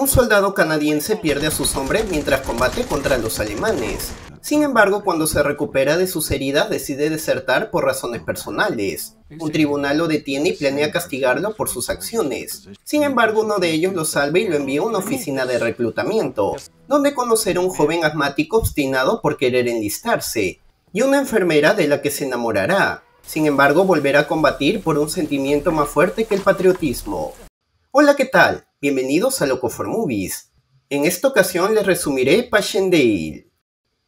un soldado canadiense pierde a sus hombres mientras combate contra los alemanes. Sin embargo, cuando se recupera de sus heridas decide desertar por razones personales. Un tribunal lo detiene y planea castigarlo por sus acciones. Sin embargo, uno de ellos lo salva y lo envía a una oficina de reclutamiento, donde conocerá a un joven asmático obstinado por querer enlistarse, y una enfermera de la que se enamorará. Sin embargo, volverá a combatir por un sentimiento más fuerte que el patriotismo. Hola, ¿qué tal? Bienvenidos a Loco for Movies. En esta ocasión les resumiré Dale.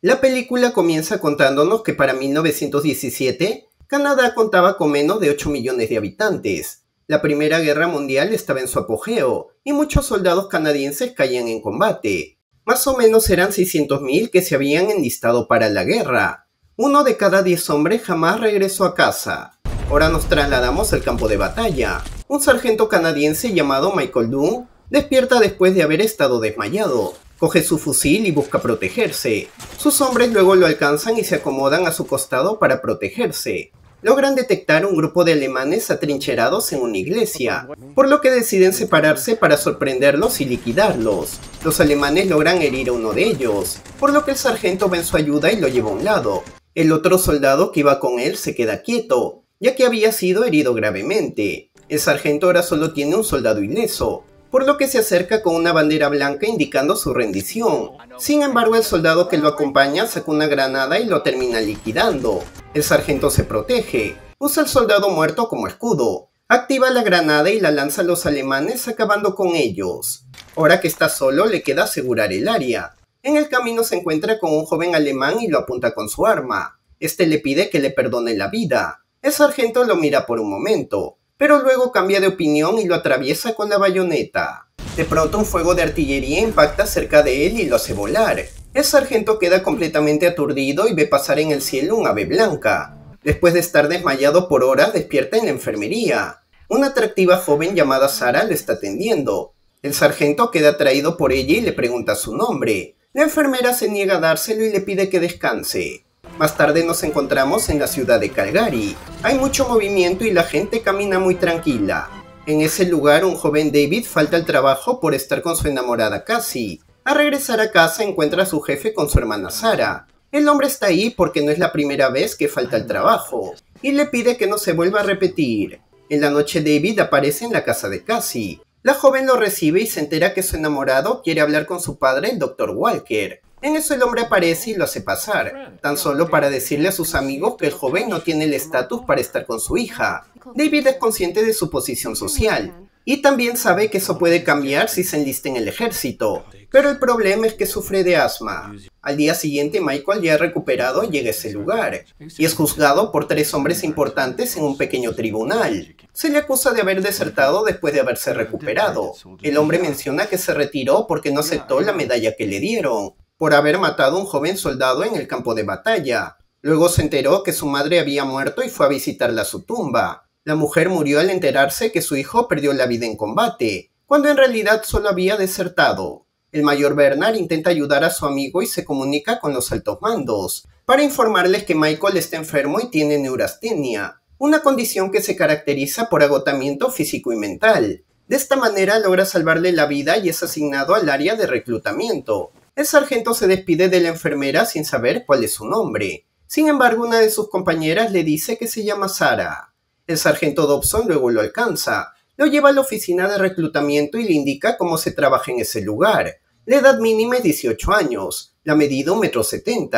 La película comienza contándonos que para 1917, Canadá contaba con menos de 8 millones de habitantes. La Primera Guerra Mundial estaba en su apogeo y muchos soldados canadienses caían en combate. Más o menos eran 600.000 que se habían enlistado para la guerra. Uno de cada 10 hombres jamás regresó a casa. Ahora nos trasladamos al campo de batalla, un sargento canadiense llamado Michael Doom despierta después de haber estado desmayado. Coge su fusil y busca protegerse. Sus hombres luego lo alcanzan y se acomodan a su costado para protegerse. Logran detectar un grupo de alemanes atrincherados en una iglesia, por lo que deciden separarse para sorprenderlos y liquidarlos. Los alemanes logran herir a uno de ellos, por lo que el sargento en su ayuda y lo lleva a un lado. El otro soldado que iba con él se queda quieto, ya que había sido herido gravemente. El sargento ahora solo tiene un soldado ileso, por lo que se acerca con una bandera blanca indicando su rendición. Sin embargo, el soldado que lo acompaña saca una granada y lo termina liquidando. El sargento se protege, usa el soldado muerto como escudo, activa la granada y la lanza a los alemanes acabando con ellos. Ahora que está solo, le queda asegurar el área. En el camino se encuentra con un joven alemán y lo apunta con su arma. Este le pide que le perdone la vida. El sargento lo mira por un momento, pero luego cambia de opinión y lo atraviesa con la bayoneta. De pronto un fuego de artillería impacta cerca de él y lo hace volar. El sargento queda completamente aturdido y ve pasar en el cielo un ave blanca. Después de estar desmayado por horas, despierta en la enfermería. Una atractiva joven llamada Sara le está atendiendo. El sargento queda atraído por ella y le pregunta su nombre. La enfermera se niega a dárselo y le pide que descanse. Más tarde nos encontramos en la ciudad de Calgary. Hay mucho movimiento y la gente camina muy tranquila. En ese lugar un joven David falta al trabajo por estar con su enamorada Cassie. Al regresar a casa encuentra a su jefe con su hermana Sara. El hombre está ahí porque no es la primera vez que falta al trabajo y le pide que no se vuelva a repetir. En la noche David aparece en la casa de Cassie. La joven lo recibe y se entera que su enamorado quiere hablar con su padre, el Dr. Walker. En eso el hombre aparece y lo hace pasar, tan solo para decirle a sus amigos que el joven no tiene el estatus para estar con su hija. David es consciente de su posición social, y también sabe que eso puede cambiar si se enlista en el ejército, pero el problema es que sufre de asma. Al día siguiente Michael ya recuperado llega a ese lugar, y es juzgado por tres hombres importantes en un pequeño tribunal. Se le acusa de haber desertado después de haberse recuperado. El hombre menciona que se retiró porque no aceptó la medalla que le dieron, por haber matado a un joven soldado en el campo de batalla. Luego se enteró que su madre había muerto y fue a visitarla a su tumba. La mujer murió al enterarse que su hijo perdió la vida en combate, cuando en realidad solo había desertado. El mayor Bernard intenta ayudar a su amigo y se comunica con los altos mandos, para informarles que Michael está enfermo y tiene neurastenia, una condición que se caracteriza por agotamiento físico y mental. De esta manera logra salvarle la vida y es asignado al área de reclutamiento, el sargento se despide de la enfermera sin saber cuál es su nombre. Sin embargo, una de sus compañeras le dice que se llama Sara. El sargento Dobson luego lo alcanza, lo lleva a la oficina de reclutamiento y le indica cómo se trabaja en ese lugar. La edad mínima es 18 años, la medida 1,70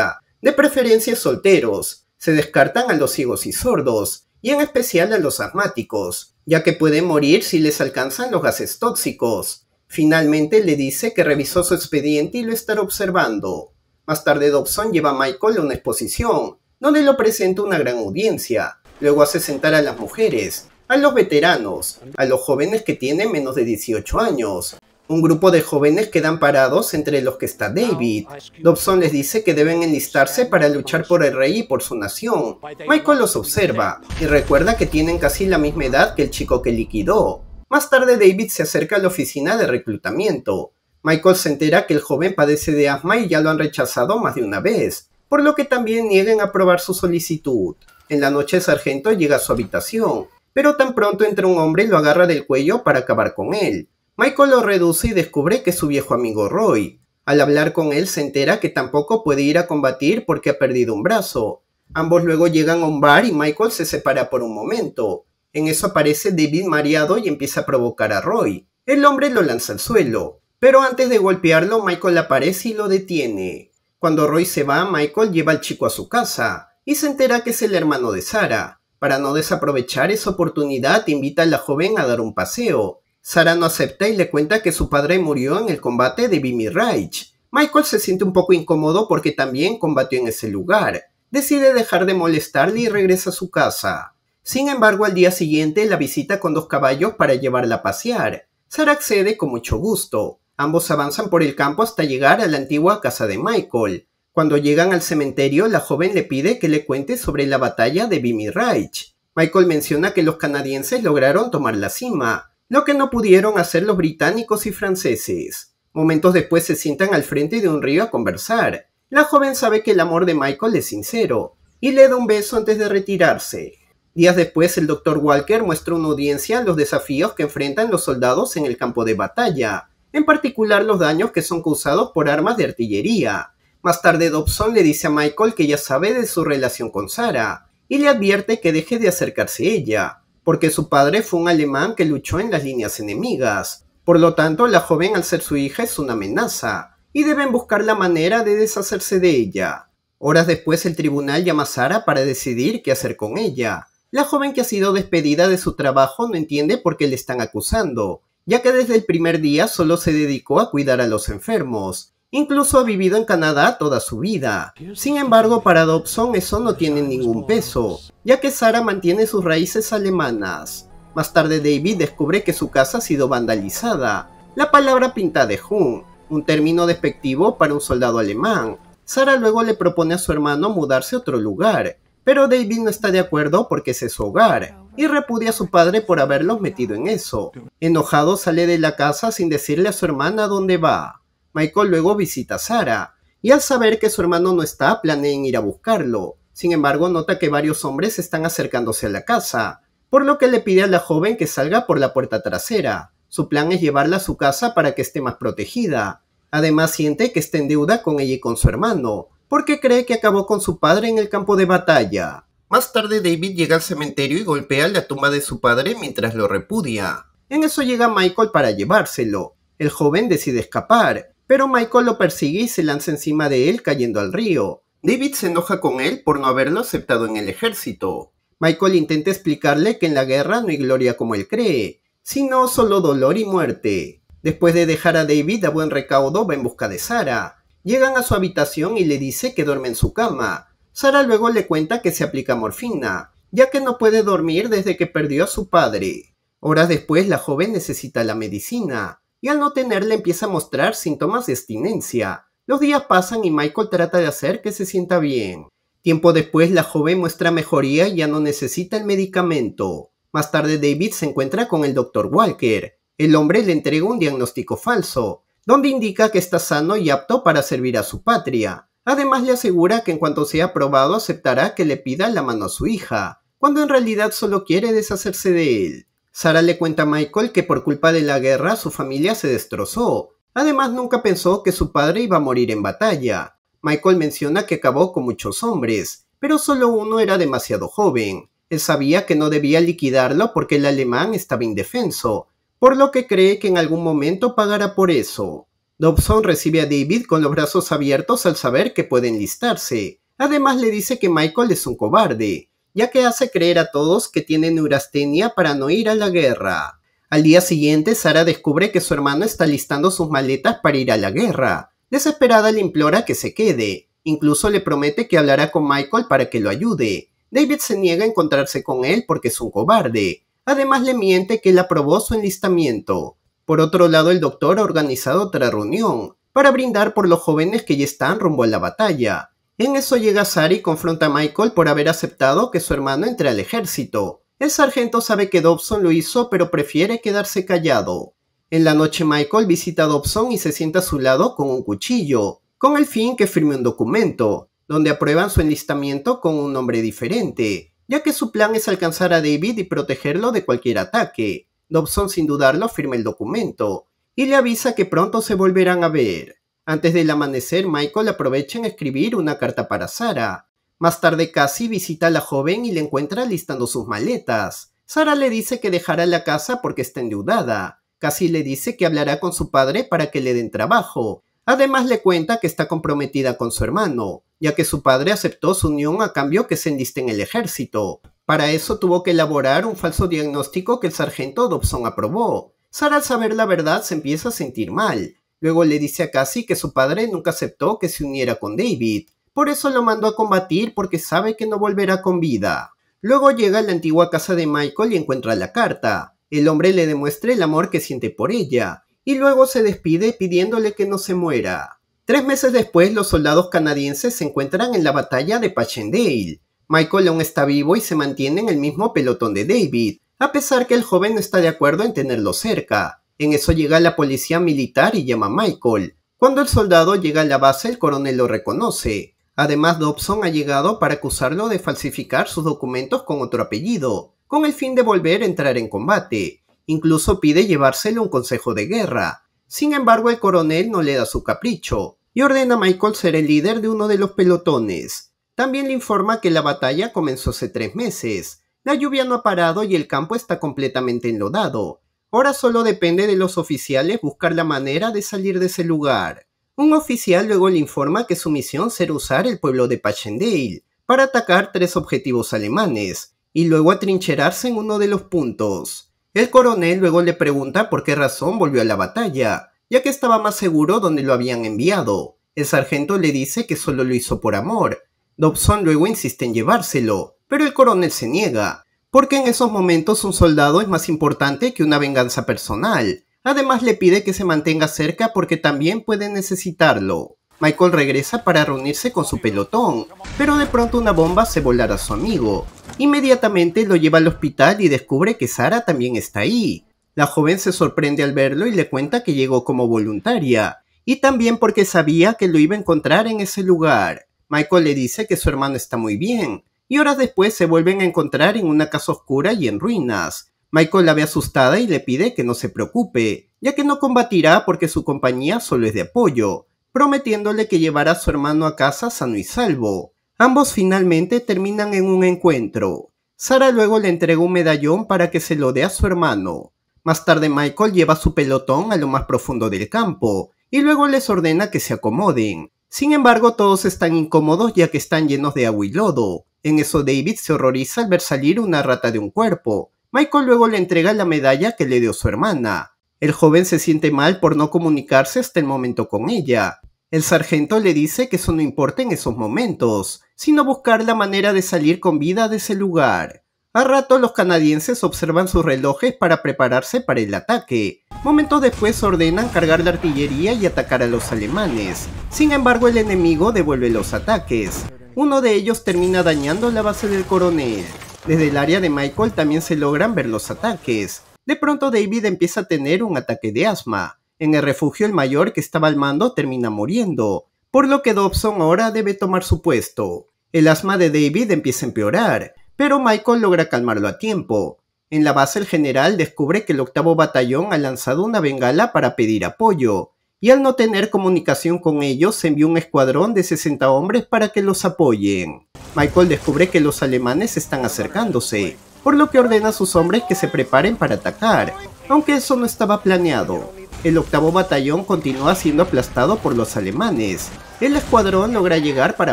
metro de preferencia solteros. Se descartan a los ciegos y sordos, y en especial a los asmáticos, ya que pueden morir si les alcanzan los gases tóxicos. Finalmente le dice que revisó su expediente y lo estará observando. Más tarde Dobson lleva a Michael a una exposición, donde lo presenta una gran audiencia. Luego hace sentar a las mujeres, a los veteranos, a los jóvenes que tienen menos de 18 años. Un grupo de jóvenes quedan parados entre los que está David. Dobson les dice que deben enlistarse para luchar por el rey y por su nación. Michael los observa y recuerda que tienen casi la misma edad que el chico que liquidó. Más tarde David se acerca a la oficina de reclutamiento. Michael se entera que el joven padece de asma y ya lo han rechazado más de una vez, por lo que también niegan aprobar su solicitud. En la noche Sargento llega a su habitación, pero tan pronto entra un hombre y lo agarra del cuello para acabar con él. Michael lo reduce y descubre que es su viejo amigo Roy. Al hablar con él se entera que tampoco puede ir a combatir porque ha perdido un brazo. Ambos luego llegan a un bar y Michael se separa por un momento. En eso aparece David mareado y empieza a provocar a Roy. El hombre lo lanza al suelo, pero antes de golpearlo, Michael aparece y lo detiene. Cuando Roy se va, Michael lleva al chico a su casa y se entera que es el hermano de Sara. Para no desaprovechar esa oportunidad, invita a la joven a dar un paseo. Sara no acepta y le cuenta que su padre murió en el combate de Vimy Reich. Michael se siente un poco incómodo porque también combatió en ese lugar. Decide dejar de molestarle y regresa a su casa. Sin embargo, al día siguiente la visita con dos caballos para llevarla a pasear. Sarah accede con mucho gusto. Ambos avanzan por el campo hasta llegar a la antigua casa de Michael. Cuando llegan al cementerio, la joven le pide que le cuente sobre la batalla de Vimy Reich. Michael menciona que los canadienses lograron tomar la cima, lo que no pudieron hacer los británicos y franceses. Momentos después se sientan al frente de un río a conversar. La joven sabe que el amor de Michael es sincero, y le da un beso antes de retirarse. Días después, el Dr. Walker muestra una audiencia los desafíos que enfrentan los soldados en el campo de batalla, en particular los daños que son causados por armas de artillería. Más tarde, Dobson le dice a Michael que ya sabe de su relación con Sara, y le advierte que deje de acercarse a ella, porque su padre fue un alemán que luchó en las líneas enemigas. Por lo tanto, la joven al ser su hija es una amenaza, y deben buscar la manera de deshacerse de ella. Horas después el tribunal llama a Sara para decidir qué hacer con ella, la joven que ha sido despedida de su trabajo no entiende por qué le están acusando, ya que desde el primer día solo se dedicó a cuidar a los enfermos. Incluso ha vivido en Canadá toda su vida. Sin embargo, para Dobson eso no tiene ningún peso, ya que Sara mantiene sus raíces alemanas. Más tarde David descubre que su casa ha sido vandalizada. La palabra pinta de Hun, un término despectivo para un soldado alemán. Sara luego le propone a su hermano mudarse a otro lugar, pero David no está de acuerdo porque es su hogar y repudia a su padre por haberlos metido en eso. Enojado sale de la casa sin decirle a su hermana dónde va. Michael luego visita a Sara y al saber que su hermano no está planea ir a buscarlo. Sin embargo, nota que varios hombres están acercándose a la casa, por lo que le pide a la joven que salga por la puerta trasera. Su plan es llevarla a su casa para que esté más protegida. Además siente que está en deuda con ella y con su hermano, porque cree que acabó con su padre en el campo de batalla. Más tarde David llega al cementerio y golpea la tumba de su padre mientras lo repudia. En eso llega Michael para llevárselo. El joven decide escapar, pero Michael lo persigue y se lanza encima de él cayendo al río. David se enoja con él por no haberlo aceptado en el ejército. Michael intenta explicarle que en la guerra no hay gloria como él cree, sino solo dolor y muerte. Después de dejar a David a buen recaudo va en busca de Sara, Llegan a su habitación y le dice que duerme en su cama. Sara luego le cuenta que se aplica morfina, ya que no puede dormir desde que perdió a su padre. Horas después la joven necesita la medicina, y al no tenerla empieza a mostrar síntomas de abstinencia. Los días pasan y Michael trata de hacer que se sienta bien. Tiempo después la joven muestra mejoría y ya no necesita el medicamento. Más tarde David se encuentra con el doctor Walker. El hombre le entrega un diagnóstico falso, donde indica que está sano y apto para servir a su patria. Además le asegura que en cuanto sea aprobado aceptará que le pida la mano a su hija, cuando en realidad solo quiere deshacerse de él. Sara le cuenta a Michael que por culpa de la guerra su familia se destrozó. Además nunca pensó que su padre iba a morir en batalla. Michael menciona que acabó con muchos hombres, pero solo uno era demasiado joven. Él sabía que no debía liquidarlo porque el alemán estaba indefenso, por lo que cree que en algún momento pagará por eso. Dobson recibe a David con los brazos abiertos al saber que pueden listarse, Además le dice que Michael es un cobarde, ya que hace creer a todos que tiene neurastenia para no ir a la guerra. Al día siguiente, Sara descubre que su hermano está listando sus maletas para ir a la guerra. Desesperada le implora que se quede. Incluso le promete que hablará con Michael para que lo ayude. David se niega a encontrarse con él porque es un cobarde, Además le miente que él aprobó su enlistamiento. Por otro lado, el doctor ha organizado otra reunión para brindar por los jóvenes que ya están rumbo a la batalla. En eso llega Sari y confronta a Michael por haber aceptado que su hermano entre al ejército. El sargento sabe que Dobson lo hizo pero prefiere quedarse callado. En la noche Michael visita a Dobson y se sienta a su lado con un cuchillo, con el fin que firme un documento, donde aprueban su enlistamiento con un nombre diferente ya que su plan es alcanzar a David y protegerlo de cualquier ataque. Dobson sin dudarlo firma el documento y le avisa que pronto se volverán a ver. Antes del amanecer, Michael aprovecha en escribir una carta para Sara. Más tarde, Cassie visita a la joven y le encuentra listando sus maletas. Sara le dice que dejará la casa porque está endeudada. Cassie le dice que hablará con su padre para que le den trabajo. Además, le cuenta que está comprometida con su hermano, ya que su padre aceptó su unión a cambio que se enliste en el ejército. Para eso tuvo que elaborar un falso diagnóstico que el sargento Dobson aprobó. Sara al saber la verdad se empieza a sentir mal. Luego le dice a Cassie que su padre nunca aceptó que se uniera con David. Por eso lo mandó a combatir porque sabe que no volverá con vida. Luego llega a la antigua casa de Michael y encuentra la carta. El hombre le demuestra el amor que siente por ella, y luego se despide pidiéndole que no se muera. Tres meses después, los soldados canadienses se encuentran en la batalla de Passchendaele. Michael aún está vivo y se mantiene en el mismo pelotón de David, a pesar que el joven no está de acuerdo en tenerlo cerca. En eso llega la policía militar y llama a Michael. Cuando el soldado llega a la base, el coronel lo reconoce. Además, Dobson ha llegado para acusarlo de falsificar sus documentos con otro apellido, con el fin de volver a entrar en combate. Incluso pide llevárselo a un consejo de guerra, sin embargo, el coronel no le da su capricho y ordena a Michael ser el líder de uno de los pelotones. También le informa que la batalla comenzó hace tres meses. La lluvia no ha parado y el campo está completamente enlodado. Ahora solo depende de los oficiales buscar la manera de salir de ese lugar. Un oficial luego le informa que su misión será usar el pueblo de Pachendale para atacar tres objetivos alemanes y luego atrincherarse en uno de los puntos. El coronel luego le pregunta por qué razón volvió a la batalla, ya que estaba más seguro donde lo habían enviado. El sargento le dice que solo lo hizo por amor. Dobson luego insiste en llevárselo, pero el coronel se niega, porque en esos momentos un soldado es más importante que una venganza personal. Además le pide que se mantenga cerca porque también puede necesitarlo. Michael regresa para reunirse con su pelotón, pero de pronto una bomba hace volar a su amigo. Inmediatamente lo lleva al hospital y descubre que Sara también está ahí. La joven se sorprende al verlo y le cuenta que llegó como voluntaria, y también porque sabía que lo iba a encontrar en ese lugar. Michael le dice que su hermano está muy bien, y horas después se vuelven a encontrar en una casa oscura y en ruinas. Michael la ve asustada y le pide que no se preocupe, ya que no combatirá porque su compañía solo es de apoyo prometiéndole que llevará a su hermano a casa sano y salvo. Ambos finalmente terminan en un encuentro. Sara luego le entrega un medallón para que se lo dé a su hermano. Más tarde Michael lleva su pelotón a lo más profundo del campo y luego les ordena que se acomoden. Sin embargo, todos están incómodos ya que están llenos de agua y lodo. En eso David se horroriza al ver salir una rata de un cuerpo. Michael luego le entrega la medalla que le dio su hermana. El joven se siente mal por no comunicarse hasta el momento con ella, el sargento le dice que eso no importa en esos momentos, sino buscar la manera de salir con vida de ese lugar. A rato los canadienses observan sus relojes para prepararse para el ataque. Momentos después ordenan cargar la artillería y atacar a los alemanes. Sin embargo, el enemigo devuelve los ataques. Uno de ellos termina dañando la base del coronel. Desde el área de Michael también se logran ver los ataques. De pronto David empieza a tener un ataque de asma en el refugio el mayor que estaba al mando termina muriendo, por lo que Dobson ahora debe tomar su puesto. El asma de David empieza a empeorar, pero Michael logra calmarlo a tiempo. En la base el general descubre que el octavo batallón ha lanzado una bengala para pedir apoyo, y al no tener comunicación con ellos envió un escuadrón de 60 hombres para que los apoyen. Michael descubre que los alemanes están acercándose, por lo que ordena a sus hombres que se preparen para atacar, aunque eso no estaba planeado. El octavo batallón continúa siendo aplastado por los alemanes. El escuadrón logra llegar para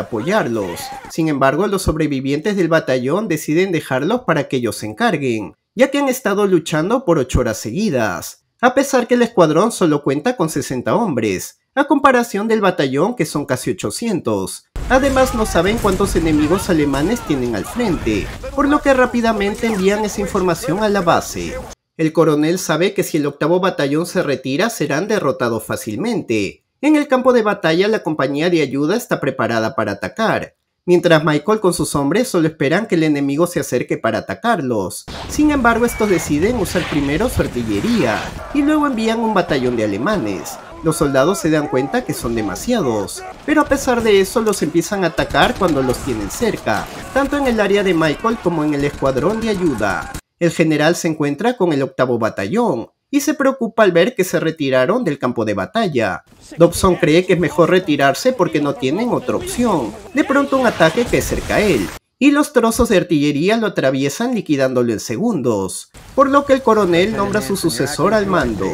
apoyarlos. Sin embargo, los sobrevivientes del batallón deciden dejarlos para que ellos se encarguen, ya que han estado luchando por 8 horas seguidas. A pesar que el escuadrón solo cuenta con 60 hombres, a comparación del batallón que son casi 800. Además no saben cuántos enemigos alemanes tienen al frente, por lo que rápidamente envían esa información a la base. El coronel sabe que si el octavo batallón se retira serán derrotados fácilmente. En el campo de batalla la compañía de ayuda está preparada para atacar, mientras Michael con sus hombres solo esperan que el enemigo se acerque para atacarlos. Sin embargo, estos deciden usar primero su artillería y luego envían un batallón de alemanes. Los soldados se dan cuenta que son demasiados, pero a pesar de eso los empiezan a atacar cuando los tienen cerca, tanto en el área de Michael como en el escuadrón de ayuda. El general se encuentra con el octavo batallón y se preocupa al ver que se retiraron del campo de batalla. Dobson cree que es mejor retirarse porque no tienen otra opción. De pronto un ataque que cerca a él y los trozos de artillería lo atraviesan liquidándolo en segundos, por lo que el coronel nombra a su sucesor al mando.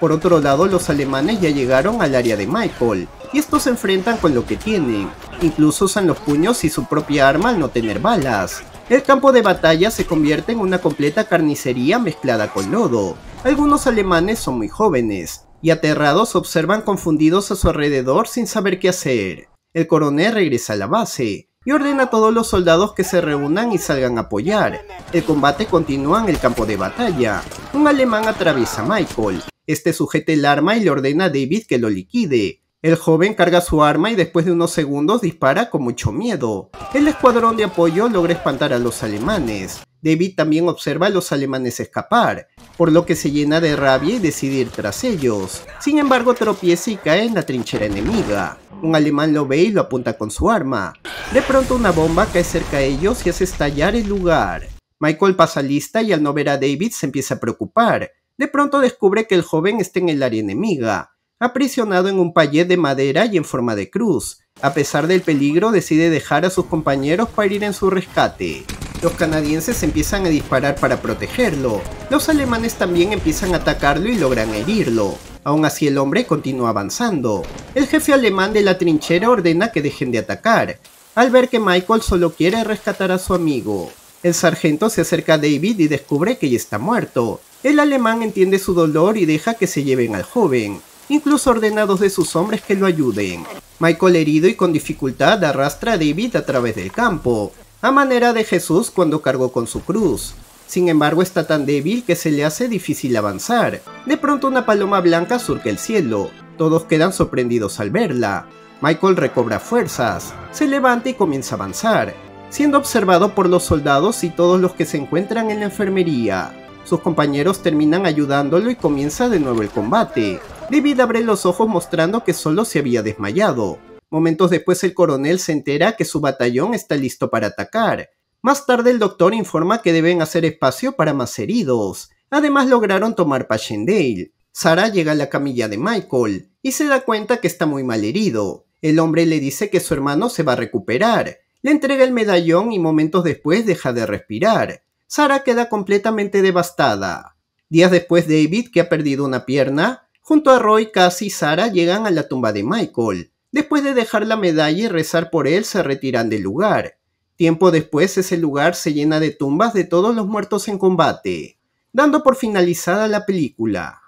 Por otro lado, los alemanes ya llegaron al área de Michael, y estos se enfrentan con lo que tienen, incluso usan los puños y su propia arma al no tener balas, el campo de batalla se convierte en una completa carnicería mezclada con lodo. Algunos alemanes son muy jóvenes, y aterrados observan confundidos a su alrededor sin saber qué hacer. El coronel regresa a la base, y ordena a todos los soldados que se reúnan y salgan a apoyar. El combate continúa en el campo de batalla. Un alemán atraviesa a Michael. Este sujeta el arma y le ordena a David que lo liquide, el joven carga su arma y después de unos segundos dispara con mucho miedo. El escuadrón de apoyo logra espantar a los alemanes. David también observa a los alemanes escapar, por lo que se llena de rabia y decide ir tras ellos. Sin embargo tropieza y cae en la trinchera enemiga. Un alemán lo ve y lo apunta con su arma. De pronto una bomba cae cerca de ellos y hace estallar el lugar. Michael pasa lista y al no ver a David se empieza a preocupar. De pronto descubre que el joven está en el área enemiga, aprisionado en un payet de madera y en forma de cruz. A pesar del peligro, decide dejar a sus compañeros para ir en su rescate. Los canadienses empiezan a disparar para protegerlo. Los alemanes también empiezan a atacarlo y logran herirlo. Aún así el hombre continúa avanzando. El jefe alemán de la trinchera ordena que dejen de atacar, al ver que Michael solo quiere rescatar a su amigo. El sargento se acerca a David y descubre que ya está muerto. El alemán entiende su dolor y deja que se lleven al joven incluso ordenados de sus hombres que lo ayuden. Michael herido y con dificultad arrastra a David a través del campo, a manera de Jesús cuando cargó con su cruz. Sin embargo está tan débil que se le hace difícil avanzar. De pronto una paloma blanca surca el cielo, todos quedan sorprendidos al verla. Michael recobra fuerzas, se levanta y comienza a avanzar, siendo observado por los soldados y todos los que se encuentran en la enfermería. Sus compañeros terminan ayudándolo y comienza de nuevo el combate. David abre los ojos mostrando que solo se había desmayado. Momentos después el coronel se entera que su batallón está listo para atacar. Más tarde el doctor informa que deben hacer espacio para más heridos. Además lograron tomar Passchendaele. Sara llega a la camilla de Michael y se da cuenta que está muy mal herido. El hombre le dice que su hermano se va a recuperar. Le entrega el medallón y momentos después deja de respirar. Sara queda completamente devastada. Días después David, que ha perdido una pierna, Junto a Roy, Cassie y Sara llegan a la tumba de Michael. Después de dejar la medalla y rezar por él, se retiran del lugar. Tiempo después, ese lugar se llena de tumbas de todos los muertos en combate, dando por finalizada la película.